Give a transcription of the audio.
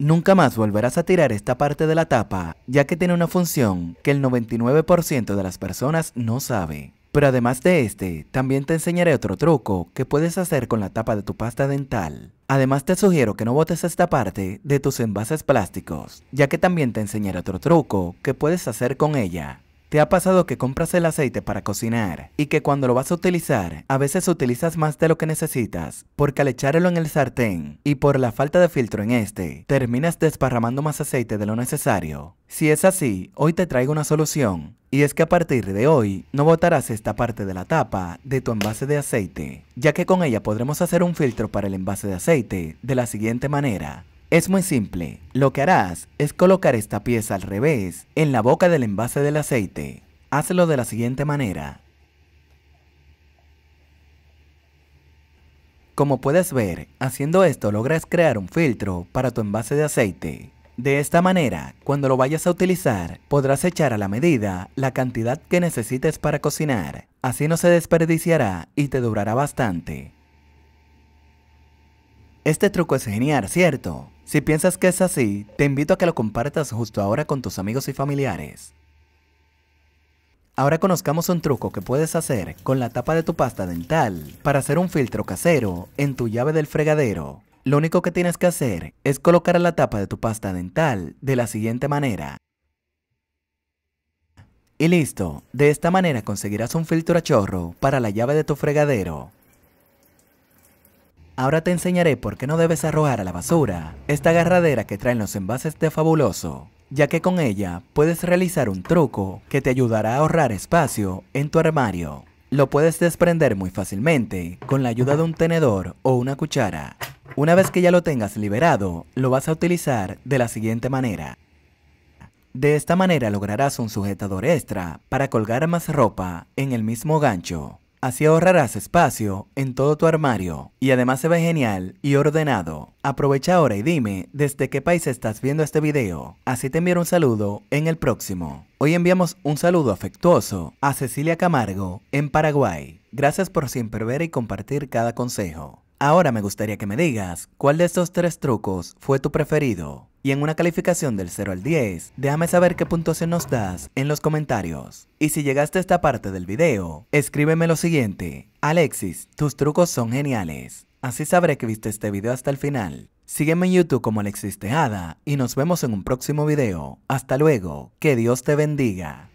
Nunca más volverás a tirar esta parte de la tapa, ya que tiene una función que el 99% de las personas no sabe. Pero además de este, también te enseñaré otro truco que puedes hacer con la tapa de tu pasta dental. Además te sugiero que no botes esta parte de tus envases plásticos, ya que también te enseñaré otro truco que puedes hacer con ella. ¿Te ha pasado que compras el aceite para cocinar y que cuando lo vas a utilizar, a veces utilizas más de lo que necesitas porque al echarlo en el sartén y por la falta de filtro en este, terminas desparramando más aceite de lo necesario? Si es así, hoy te traigo una solución. Y es que a partir de hoy no botarás esta parte de la tapa de tu envase de aceite, ya que con ella podremos hacer un filtro para el envase de aceite de la siguiente manera. Es muy simple, lo que harás es colocar esta pieza al revés en la boca del envase del aceite. Hazlo de la siguiente manera. Como puedes ver, haciendo esto logras crear un filtro para tu envase de aceite. De esta manera, cuando lo vayas a utilizar, podrás echar a la medida la cantidad que necesites para cocinar. Así no se desperdiciará y te durará bastante. Este truco es genial, ¿cierto? Si piensas que es así, te invito a que lo compartas justo ahora con tus amigos y familiares. Ahora conozcamos un truco que puedes hacer con la tapa de tu pasta dental para hacer un filtro casero en tu llave del fregadero. Lo único que tienes que hacer es colocar la tapa de tu pasta dental de la siguiente manera. Y listo, de esta manera conseguirás un filtro a chorro para la llave de tu fregadero. Ahora te enseñaré por qué no debes arrojar a la basura esta agarradera que traen los envases de Fabuloso, ya que con ella puedes realizar un truco que te ayudará a ahorrar espacio en tu armario. Lo puedes desprender muy fácilmente con la ayuda de un tenedor o una cuchara. Una vez que ya lo tengas liberado, lo vas a utilizar de la siguiente manera. De esta manera lograrás un sujetador extra para colgar más ropa en el mismo gancho. Así ahorrarás espacio en todo tu armario y además se ve genial y ordenado. Aprovecha ahora y dime desde qué país estás viendo este video. Así te enviaré un saludo en el próximo. Hoy enviamos un saludo afectuoso a Cecilia Camargo en Paraguay. Gracias por siempre ver y compartir cada consejo. Ahora me gustaría que me digas cuál de estos tres trucos fue tu preferido. Y en una calificación del 0 al 10, déjame saber qué puntuación nos das en los comentarios. Y si llegaste a esta parte del video, escríbeme lo siguiente. Alexis, tus trucos son geniales. Así sabré que viste este video hasta el final. Sígueme en YouTube como Alexis Tejada y nos vemos en un próximo video. Hasta luego, que Dios te bendiga.